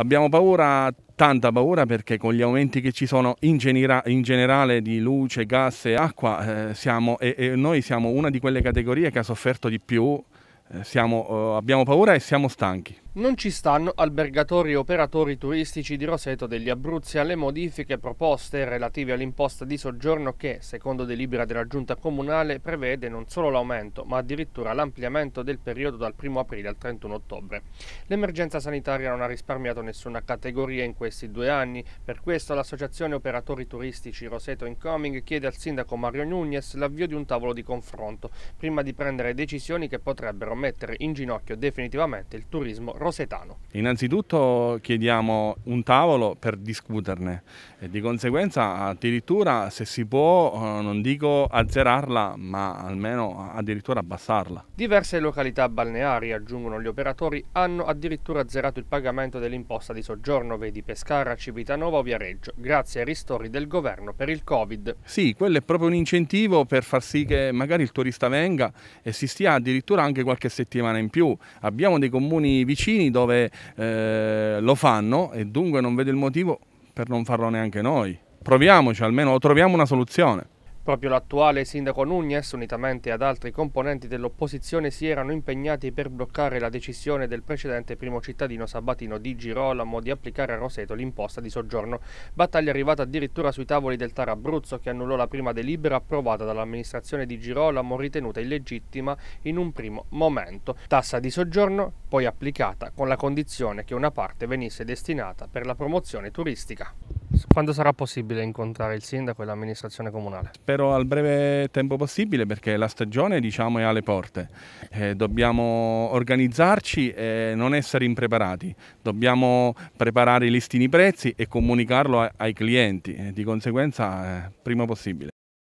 Abbiamo paura, tanta paura perché con gli aumenti che ci sono in, genera in generale di luce, gas e acqua eh, siamo, e, e noi siamo una di quelle categorie che ha sofferto di più, eh, siamo, eh, abbiamo paura e siamo stanchi. Non ci stanno albergatori e operatori turistici di Roseto degli Abruzzi alle modifiche proposte relative all'imposta di soggiorno che, secondo delibera della Giunta Comunale, prevede non solo l'aumento ma addirittura l'ampliamento del periodo dal 1 aprile al 31 ottobre. L'emergenza sanitaria non ha risparmiato nessuna categoria in questi due anni, per questo l'Associazione Operatori Turistici Roseto Incoming chiede al sindaco Mario Nunez l'avvio di un tavolo di confronto, prima di prendere decisioni che potrebbero mettere in ginocchio definitivamente il turismo Rosetano. Innanzitutto chiediamo un tavolo per discuterne e di conseguenza addirittura se si può, eh, non dico azzerarla, ma almeno addirittura abbassarla. Diverse località balneari, aggiungono gli operatori, hanno addirittura azzerato il pagamento dell'imposta di soggiorno, vedi Pescara, Civitanova o Viareggio, grazie ai ristori del governo per il Covid. Sì, quello è proprio un incentivo per far sì che magari il turista venga e si stia addirittura anche qualche settimana in più. Abbiamo dei comuni vicini vicini dove eh, lo fanno e dunque non vedo il motivo per non farlo neanche noi. Proviamoci almeno, o troviamo una soluzione. Proprio l'attuale sindaco Nunez, unitamente ad altri componenti dell'opposizione, si erano impegnati per bloccare la decisione del precedente primo cittadino sabatino di Girolamo di applicare a Roseto l'imposta di soggiorno. Battaglia arrivata addirittura sui tavoli del Tar Abruzzo, che annullò la prima delibera approvata dall'amministrazione di Girolamo, ritenuta illegittima in un primo momento. Tassa di soggiorno poi applicata con la condizione che una parte venisse destinata per la promozione turistica quando sarà possibile incontrare il sindaco e l'amministrazione comunale? Spero al breve tempo possibile perché la stagione diciamo, è alle porte. Eh, dobbiamo organizzarci e non essere impreparati. Dobbiamo preparare i listini prezzi e comunicarlo ai clienti, eh, di conseguenza eh, prima possibile.